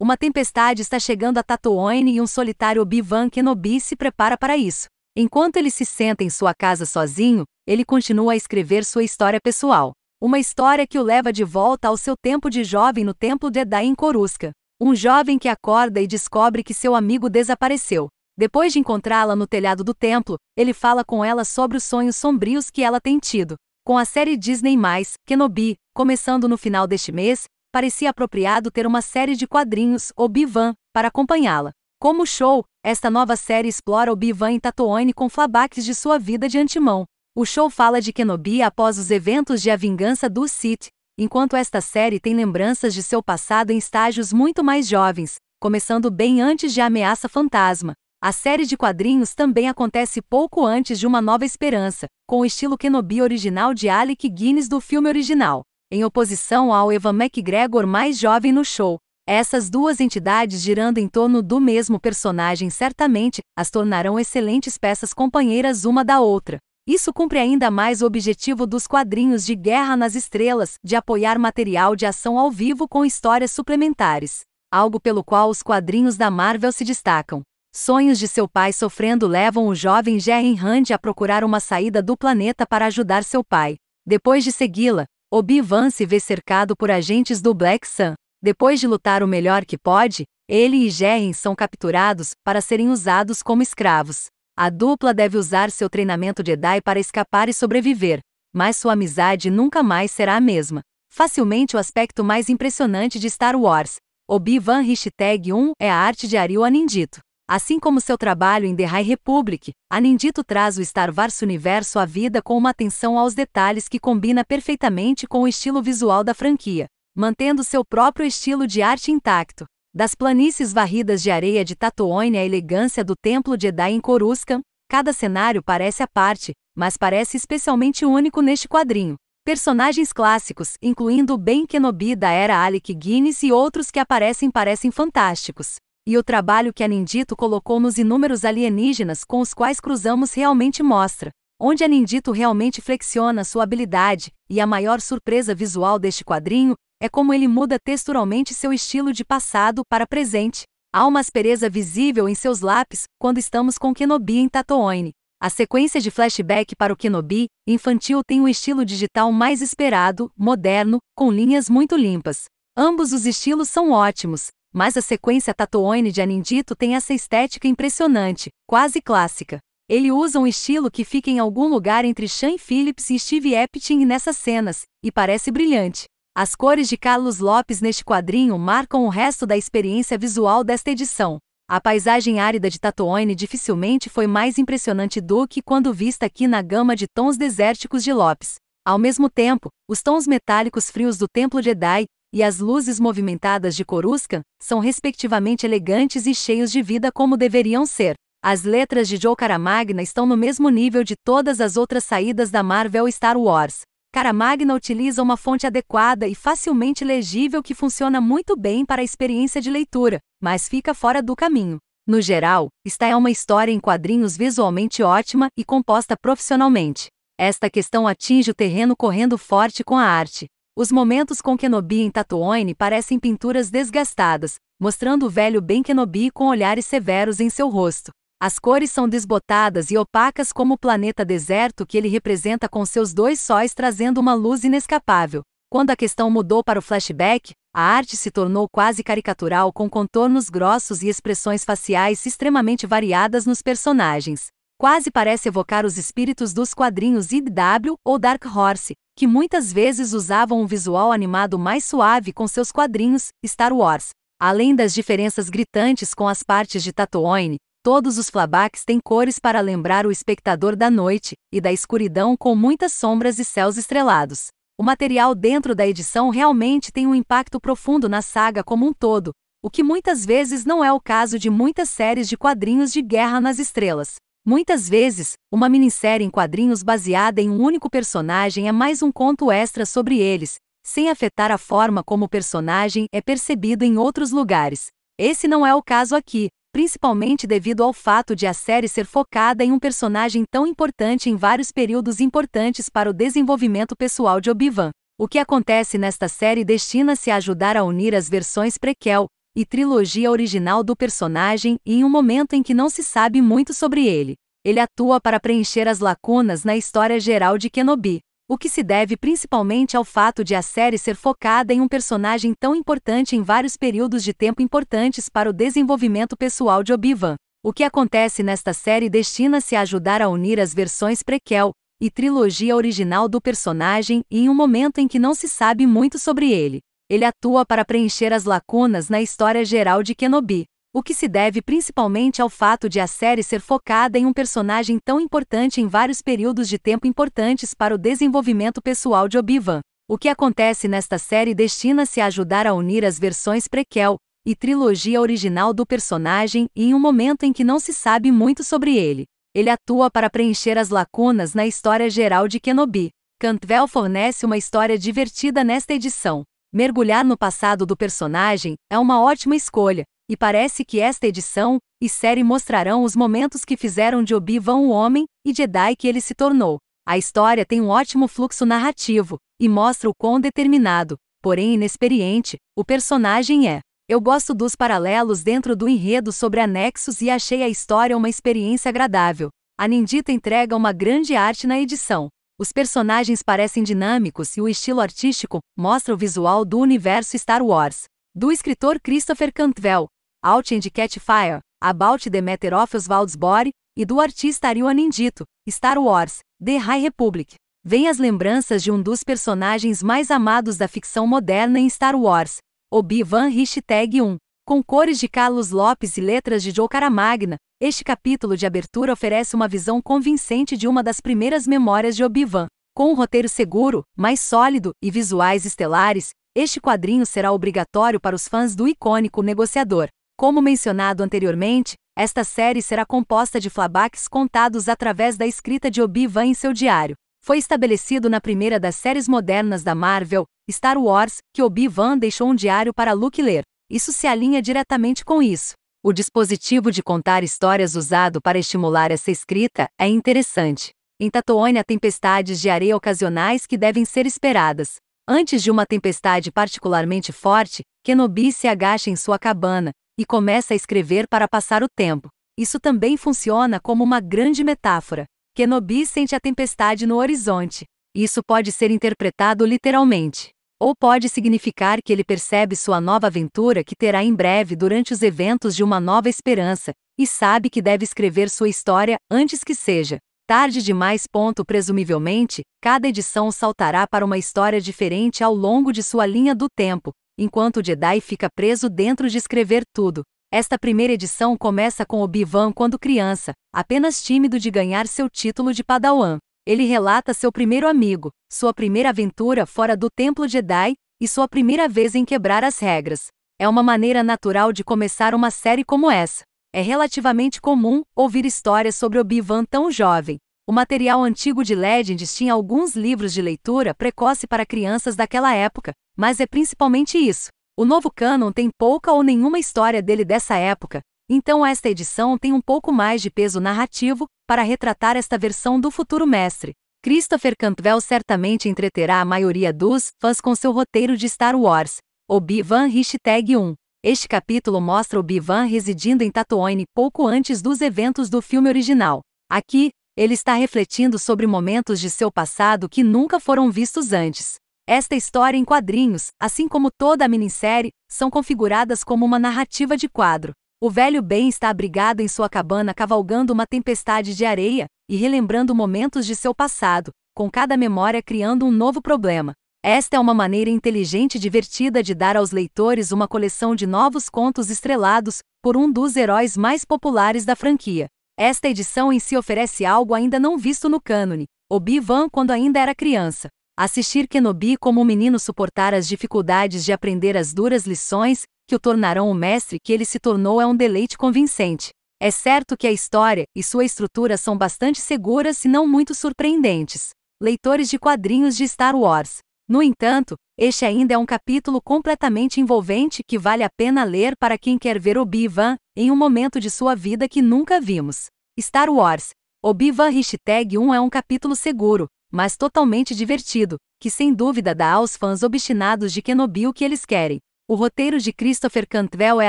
Uma tempestade está chegando a Tatooine e um solitário Obi-Wan Kenobi se prepara para isso. Enquanto ele se senta em sua casa sozinho, ele continua a escrever sua história pessoal. Uma história que o leva de volta ao seu tempo de jovem no templo de Edai em Corusca. Um jovem que acorda e descobre que seu amigo desapareceu. Depois de encontrá-la no telhado do templo, ele fala com ela sobre os sonhos sombrios que ela tem tido. Com a série Disney+, Kenobi, começando no final deste mês, parecia apropriado ter uma série de quadrinhos, o wan para acompanhá-la. Como show, esta nova série explora o wan e Tatooine com flabaques de sua vida de antemão. O show fala de Kenobi após os eventos de A Vingança do Sith, enquanto esta série tem lembranças de seu passado em estágios muito mais jovens, começando bem antes de A Ameaça Fantasma. A série de quadrinhos também acontece pouco antes de Uma Nova Esperança, com o estilo Kenobi original de Alec Guinness do filme original em oposição ao Evan McGregor mais jovem no show. Essas duas entidades girando em torno do mesmo personagem certamente as tornarão excelentes peças companheiras uma da outra. Isso cumpre ainda mais o objetivo dos quadrinhos de Guerra nas Estrelas, de apoiar material de ação ao vivo com histórias suplementares, algo pelo qual os quadrinhos da Marvel se destacam. Sonhos de seu pai sofrendo levam o jovem Jerry Hand a procurar uma saída do planeta para ajudar seu pai. Depois de segui-la, Obi-Wan se vê cercado por agentes do Black Sun. Depois de lutar o melhor que pode, ele e Jerin são capturados para serem usados como escravos. A dupla deve usar seu treinamento de Jedi para escapar e sobreviver, mas sua amizade nunca mais será a mesma. Facilmente o aspecto mais impressionante de Star Wars. Obi-Wan 1 é a arte de Ariel Anindito. Assim como seu trabalho em The High Republic, Anindito traz o Star Wars universo à vida com uma atenção aos detalhes que combina perfeitamente com o estilo visual da franquia, mantendo seu próprio estilo de arte intacto. Das planícies varridas de areia de Tatooine à elegância do templo Jedi em Coruscant, cada cenário parece à parte, mas parece especialmente único neste quadrinho. Personagens clássicos, incluindo Ben Kenobi da era Alec Guinness e outros que aparecem parecem fantásticos. E o trabalho que Anindito colocou nos inúmeros alienígenas com os quais cruzamos realmente mostra onde Anindito realmente flexiona sua habilidade, e a maior surpresa visual deste quadrinho é como ele muda texturalmente seu estilo de passado para presente. Há uma aspereza visível em seus lápis quando estamos com Kenobi em Tatooine. A sequência de flashback para o Kenobi infantil tem um estilo digital mais esperado, moderno, com linhas muito limpas. Ambos os estilos são ótimos, mas a sequência Tatoine de Anindito tem essa estética impressionante, quase clássica. Ele usa um estilo que fica em algum lugar entre Sean Phillips e Steve Epting nessas cenas, e parece brilhante. As cores de Carlos Lopes neste quadrinho marcam o resto da experiência visual desta edição. A paisagem árida de Tatoine dificilmente foi mais impressionante do que quando vista aqui na gama de tons desérticos de Lopes. Ao mesmo tempo, os tons metálicos frios do Templo Jedi, e as luzes movimentadas de Coruscant são respectivamente elegantes e cheios de vida como deveriam ser. As letras de Joe Caramagna estão no mesmo nível de todas as outras saídas da Marvel Star Wars. Caramagna utiliza uma fonte adequada e facilmente legível que funciona muito bem para a experiência de leitura, mas fica fora do caminho. No geral, esta é uma história em quadrinhos visualmente ótima e composta profissionalmente. Esta questão atinge o terreno correndo forte com a arte. Os momentos com Kenobi em Tatooine parecem pinturas desgastadas, mostrando o velho Ben Kenobi com olhares severos em seu rosto. As cores são desbotadas e opacas como o planeta deserto que ele representa com seus dois sóis trazendo uma luz inescapável. Quando a questão mudou para o flashback, a arte se tornou quase caricatural com contornos grossos e expressões faciais extremamente variadas nos personagens. Quase parece evocar os espíritos dos quadrinhos IDW ou Dark Horse, que muitas vezes usavam um visual animado mais suave com seus quadrinhos, Star Wars. Além das diferenças gritantes com as partes de Tatooine, todos os flabaques têm cores para lembrar o espectador da noite e da escuridão com muitas sombras e céus estrelados. O material dentro da edição realmente tem um impacto profundo na saga como um todo, o que muitas vezes não é o caso de muitas séries de quadrinhos de Guerra nas Estrelas. Muitas vezes, uma minissérie em quadrinhos baseada em um único personagem é mais um conto extra sobre eles, sem afetar a forma como o personagem é percebido em outros lugares. Esse não é o caso aqui, principalmente devido ao fato de a série ser focada em um personagem tão importante em vários períodos importantes para o desenvolvimento pessoal de Obi-Wan. O que acontece nesta série destina-se a ajudar a unir as versões prequel e trilogia original do personagem em um momento em que não se sabe muito sobre ele. Ele atua para preencher as lacunas na história geral de Kenobi, o que se deve principalmente ao fato de a série ser focada em um personagem tão importante em vários períodos de tempo importantes para o desenvolvimento pessoal de Obi-Wan. O que acontece nesta série destina-se a ajudar a unir as versões prequel e trilogia original do personagem em um momento em que não se sabe muito sobre ele ele atua para preencher as lacunas na história geral de Kenobi, o que se deve principalmente ao fato de a série ser focada em um personagem tão importante em vários períodos de tempo importantes para o desenvolvimento pessoal de Obi-Wan. O que acontece nesta série destina-se a ajudar a unir as versões prequel e trilogia original do personagem em um momento em que não se sabe muito sobre ele. Ele atua para preencher as lacunas na história geral de Kenobi. Cantwell fornece uma história divertida nesta edição, Mergulhar no passado do personagem é uma ótima escolha, e parece que esta edição e série mostrarão os momentos que fizeram de Obi-Wan o homem e Jedi que ele se tornou. A história tem um ótimo fluxo narrativo e mostra o quão determinado, porém inexperiente, o personagem é. Eu gosto dos paralelos dentro do enredo sobre anexos e achei a história uma experiência agradável. A Nindita entrega uma grande arte na edição. Os personagens parecem dinâmicos e o estilo artístico mostra o visual do universo Star Wars. Do escritor Christopher Cantwell, Out and Catfire, About the Matter of Oswaldsbury, e do artista Ariel Anindito, Star Wars, The High Republic. Vem as lembranças de um dos personagens mais amados da ficção moderna em Star Wars, Obi-Wan 1. Com cores de Carlos Lopes e letras de Joe Caramagna, este capítulo de abertura oferece uma visão convincente de uma das primeiras memórias de Obi-Wan. Com um roteiro seguro, mais sólido e visuais estelares, este quadrinho será obrigatório para os fãs do icônico negociador. Como mencionado anteriormente, esta série será composta de flabacks contados através da escrita de Obi-Wan em seu diário. Foi estabelecido na primeira das séries modernas da Marvel, Star Wars, que Obi-Wan deixou um diário para Luke ler. Isso se alinha diretamente com isso. O dispositivo de contar histórias usado para estimular essa escrita é interessante. Em Tatooine há tempestades de areia ocasionais que devem ser esperadas. Antes de uma tempestade particularmente forte, Kenobi se agacha em sua cabana e começa a escrever para passar o tempo. Isso também funciona como uma grande metáfora. Kenobi sente a tempestade no horizonte. Isso pode ser interpretado literalmente. Ou pode significar que ele percebe sua nova aventura que terá em breve durante os eventos de uma nova esperança, e sabe que deve escrever sua história antes que seja tarde demais. Ponto, presumivelmente, cada edição saltará para uma história diferente ao longo de sua linha do tempo, enquanto o Jedi fica preso dentro de escrever tudo. Esta primeira edição começa com Obi-Wan quando criança, apenas tímido de ganhar seu título de Padawan. Ele relata seu primeiro amigo, sua primeira aventura fora do templo Jedi e sua primeira vez em quebrar as regras. É uma maneira natural de começar uma série como essa. É relativamente comum ouvir histórias sobre Obi-Wan tão jovem. O material antigo de Legends tinha alguns livros de leitura precoce para crianças daquela época, mas é principalmente isso. O novo canon tem pouca ou nenhuma história dele dessa época, então esta edição tem um pouco mais de peso narrativo para retratar esta versão do futuro mestre. Christopher Cantwell certamente entreterá a maioria dos fãs com seu roteiro de Star Wars, Obi-Wan Hashtag 1. Este capítulo mostra Obi-Wan residindo em Tatooine pouco antes dos eventos do filme original. Aqui, ele está refletindo sobre momentos de seu passado que nunca foram vistos antes. Esta história em quadrinhos, assim como toda a minissérie, são configuradas como uma narrativa de quadro. O velho Ben está abrigado em sua cabana cavalgando uma tempestade de areia e relembrando momentos de seu passado, com cada memória criando um novo problema. Esta é uma maneira inteligente e divertida de dar aos leitores uma coleção de novos contos estrelados por um dos heróis mais populares da franquia. Esta edição em si oferece algo ainda não visto no cânone, Obi-Wan quando ainda era criança. Assistir Kenobi como um menino suportar as dificuldades de aprender as duras lições que o tornarão o mestre que ele se tornou é um deleite convincente. É certo que a história e sua estrutura são bastante seguras e não muito surpreendentes. Leitores de quadrinhos de Star Wars. No entanto, este ainda é um capítulo completamente envolvente que vale a pena ler para quem quer ver Obi-Wan em um momento de sua vida que nunca vimos. Star Wars. Obi-Wan Hashtag 1 é um capítulo seguro, mas totalmente divertido, que sem dúvida dá aos fãs obstinados de Kenobi o que eles querem. O roteiro de Christopher Cantwell é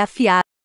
afiado.